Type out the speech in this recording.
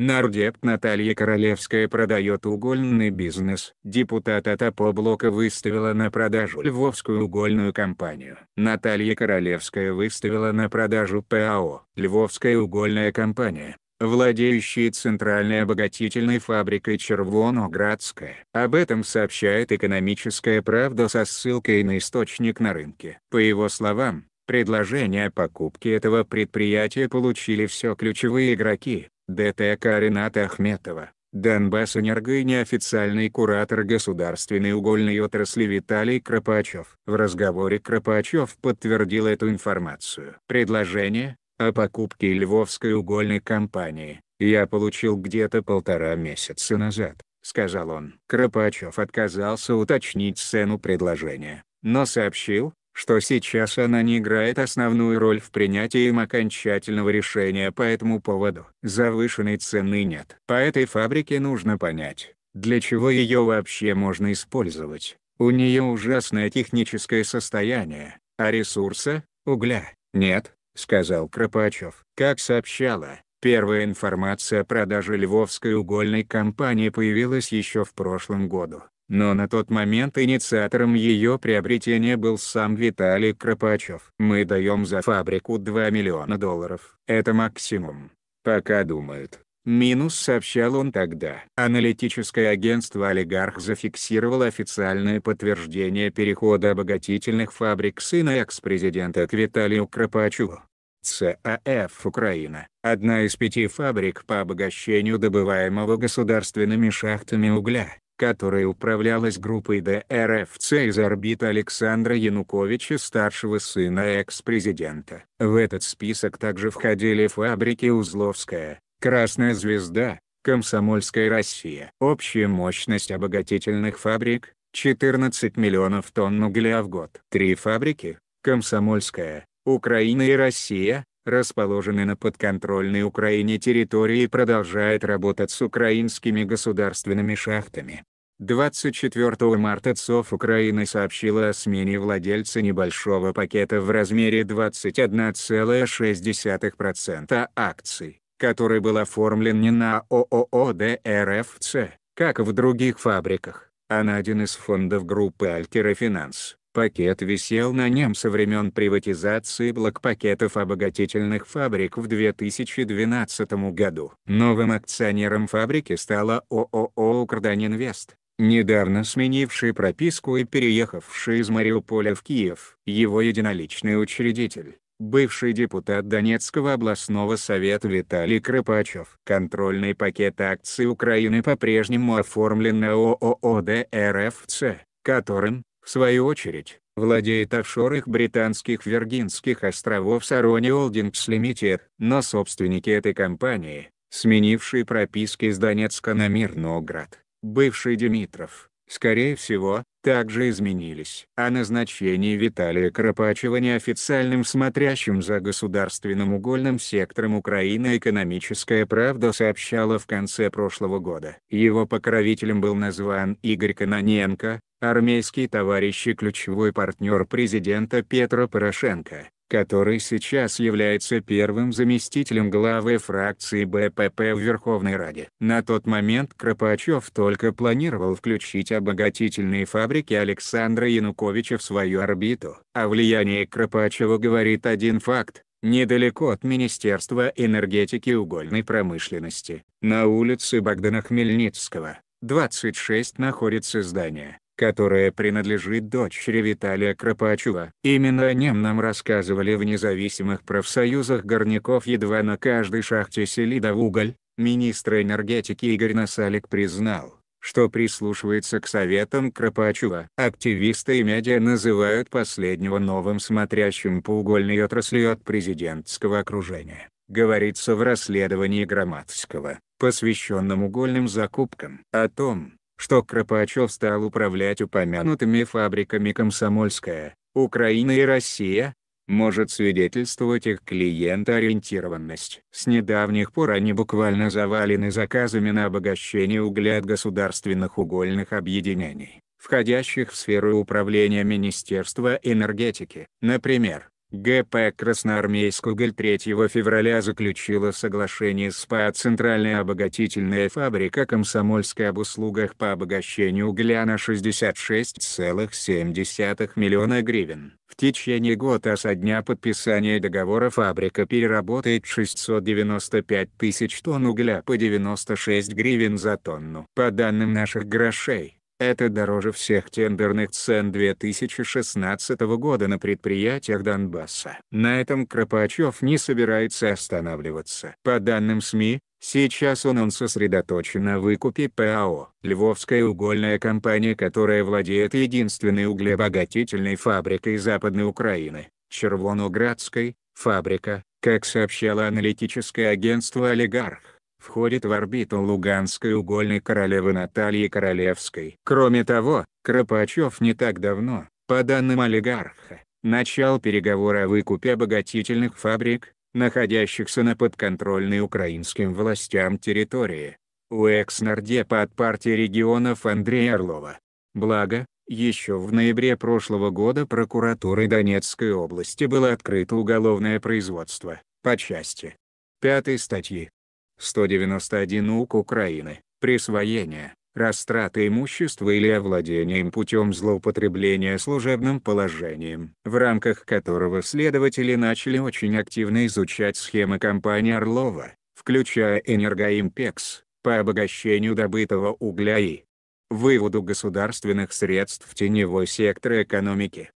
Нардеп Наталья Королевская продает угольный бизнес. Депутат от Апоблока выставила на продажу Львовскую угольную компанию. Наталья Королевская выставила на продажу ПАО «Львовская угольная компания», владеющая центральной обогатительной фабрикой Червоноградская. Об этом сообщает «Экономическая правда» со ссылкой на источник на рынке. По его словам, Предложение о покупке этого предприятия получили все ключевые игроки, ДТ. Рената Ахметова, Донбасс Энерго и неофициальный куратор государственной угольной отрасли Виталий Кропачев. В разговоре Кропачев подтвердил эту информацию. Предложение о покупке львовской угольной компании я получил где-то полтора месяца назад. — сказал он. Кропачев отказался уточнить цену предложения, но сообщил, что сейчас она не играет основную роль в принятии им окончательного решения по этому поводу. Завышенной цены нет. По этой фабрике нужно понять, для чего ее вообще можно использовать. У нее ужасное техническое состояние, а ресурса, угля, нет, сказал Кропачев. Как сообщала, первая информация о продаже львовской угольной компании появилась еще в прошлом году но на тот момент инициатором ее приобретения был сам Виталий Кропачев. Мы даем за фабрику 2 миллиона долларов. Это максимум. Пока думают. Минус сообщал он тогда. Аналитическое агентство «Олигарх» зафиксировало официальное подтверждение перехода обогатительных фабрик сына экс-президента к Виталию Кропачеву. ЦАФ Украина, одна из пяти фабрик по обогащению добываемого государственными шахтами угля, которая управлялась группой ДРФЦ из орбиты Александра Януковича старшего сына экс-президента. В этот список также входили фабрики Узловская, Красная Звезда, Комсомольская Россия. Общая мощность обогатительных фабрик – 14 миллионов тонн угля в год. Три фабрики – Комсомольская, Украина и Россия, расположены на подконтрольной Украине территории и продолжает работать с украинскими государственными шахтами. 24 марта ЦОВ Украины сообщила о смене владельца небольшого пакета в размере 21,6% акций, который был оформлен не на ООО ДРФЦ, как в других фабриках, а на один из фондов группы Альтера Финанс. Пакет висел на нем со времен приватизации блокпакетов обогатительных фабрик в 2012 году. Новым акционером фабрики стала ООО «Укрданинвест», недавно сменивший прописку и переехавший из Мариуполя в Киев. Его единоличный учредитель бывший депутат Донецкого областного совета Виталий Крыпачев. Контрольный пакет акций Украины по-прежнему оформлен на ООО ДРФЦ, которым, в свою очередь, владеет офшорах британских Виргинских островов Сарони Олдингс Лимитед, но собственники этой компании, сменившие прописки из Донецка на Мирноград, бывший Димитров, скорее всего, также изменились. О а назначении Виталия Кропачева неофициальным смотрящим за государственным угольным сектором Украины «Экономическая правда» сообщала в конце прошлого года. Его покровителем был назван Игорь Кононенко, армейский товарищ и ключевой партнер президента Петра Порошенко, который сейчас является первым заместителем главы фракции БПП в Верховной Раде. На тот момент Кропачев только планировал включить обогатительные фабрики Александра Януковича в свою орбиту. О а влиянии Кропачева говорит один факт. Недалеко от Министерства энергетики и угольной промышленности, на улице Богдана Хмельницкого, 26 находится здание, которая принадлежит дочери Виталия Кропачева. Именно о нем нам рассказывали в независимых профсоюзах горняков едва на каждой шахте селида в уголь. Министр энергетики Игорь Насалик признал, что прислушивается к советам Кропачева. Активисты и медиа называют последнего новым смотрящим по угольной отрасли от президентского окружения, говорится в расследовании Громадского, посвященном угольным закупкам. О том, что Кропачев стал управлять упомянутыми фабриками «Комсомольская», «Украина» и «Россия», может свидетельствовать их клиентоориентированность. С недавних пор они буквально завалены заказами на обогащение угля от государственных угольных объединений, входящих в сферу управления Министерства энергетики. Например, ГП «Красноармейск» уголь 3 февраля заключила соглашение с ПА «Центральная обогатительная фабрика Комсомольская об услугах по обогащению угля на 66,7 миллиона гривен. В течение года со дня подписания договора фабрика переработает 695 тысяч тонн угля по 96 гривен за тонну. По данным наших грошей, это дороже всех тендерных цен 2016 года на предприятиях Донбасса. На этом Кропачев не собирается останавливаться. По данным СМИ, Сейчас он, он сосредоточен на выкупе ПАО. Львовская угольная компания, которая владеет единственной углеобогатительной фабрикой Западной Украины, Червоноградской, фабрика, как сообщало аналитическое агентство «Олигарх», входит в орбиту Луганской угольной королевы Натальи Королевской. Кроме того, Кропачев не так давно, по данным олигарха, начал переговоры о выкупе обогатительных фабрик, находящихся на подконтрольной украинским властям территории. У экс-нардепа от партии регионов Андрея Орлова. Благо, еще в ноябре прошлого года прокуратурой Донецкой области было открыто уголовное производство, по части 5 статьи 191 УК Украины, присвоение, растрата имущества или овладение им путем злоупотребления служебным положением, в рамках которого следователи начали очень активно изучать схемы компании Орлова, включая Энергоимпекс, по обогащению добытого угля и выводу государственных средств в теневой сектор экономики.